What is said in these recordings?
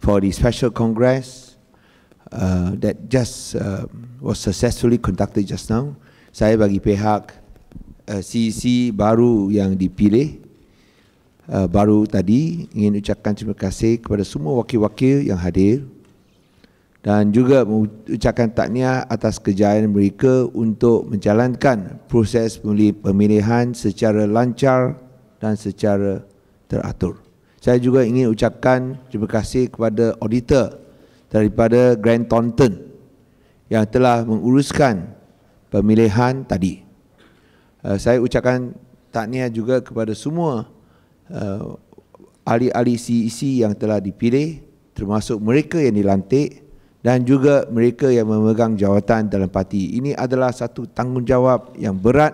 for the special congress uh, that just uh, was successfully conducted just now. Saya bagi pihak uh, CEC e baru yang dipilih uh, baru tadi ingin ucapkan terima kasih kepada semua wakil-wakil yang hadir dan juga mengucapkan takniah atas kejayaan mereka untuk menjalankan proses pemilihan secara lancar dan secara teratur. Saya juga ingin ucapkan terima kasih kepada auditor daripada Grant Thornton yang telah menguruskan pemilihan tadi. Eh, saya ucapkan tahniah juga kepada semua eh, ahli-ahli CEC e yang telah dipilih termasuk mereka yang dilantik dan juga mereka yang memegang jawatan dalam parti. Ini adalah satu tanggungjawab yang berat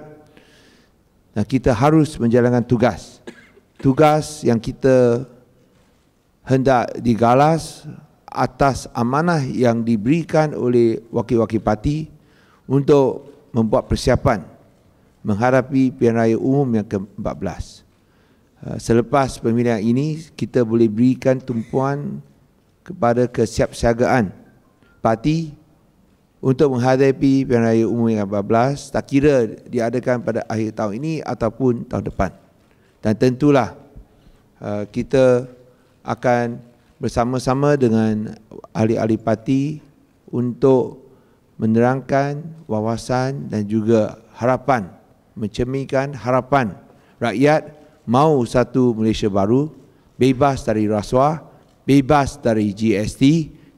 dan kita harus menjalankan tugas tugas yang kita hendak digalas atas amanah yang diberikan oleh wakil-wakil parti untuk membuat persiapan mengharapi pilihan raya umum yang ke-14. Eh, selepas pemilihan ini, kita boleh berikan tumpuan kepada kesiapsiagaan parti untuk menghadapi pilihan raya umum yang ke-14 tak kira diadakan pada akhir tahun ini ataupun tahun depan dan tentulah uh, kita akan bersama-sama dengan ahli-ahli parti untuk menerangkan wawasan dan juga harapan mencemikan harapan rakyat mahu satu Malaysia baru bebas dari rasuah bebas dari GST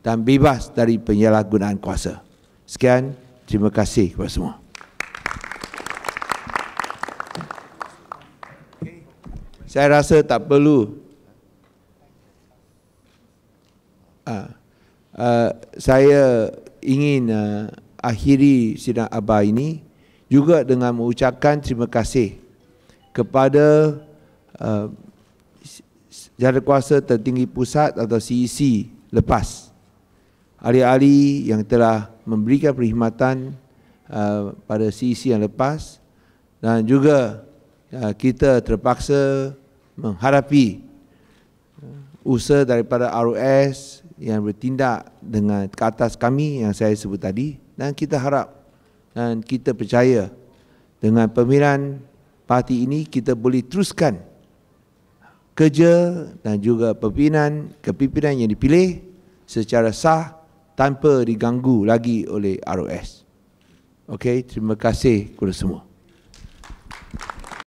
dan bebas dari penyalahgunaan kuasa sekian terima kasih kepada semua Saya rasa tak perlu. Uh, uh, saya ingin uh, akhiri sidang abah ini juga dengan mengucapkan terima kasih kepada uh, kuasa tertinggi pusat atau CEC e lepas ahli-ahli yang telah memberikan perkhidmatan uh, pada CEC e yang lepas dan juga uh, kita terpaksa Mengharapi uh, usaha daripada ROS yang bertindak dengan ke atas kami yang saya sebut tadi dan kita harap dan kita percaya dengan pemilihan parti ini kita boleh teruskan kerja dan juga pimpinan kepimpinan yang dipilih secara sah tanpa diganggu lagi oleh ROS. Okey, terima kasih kepada semua.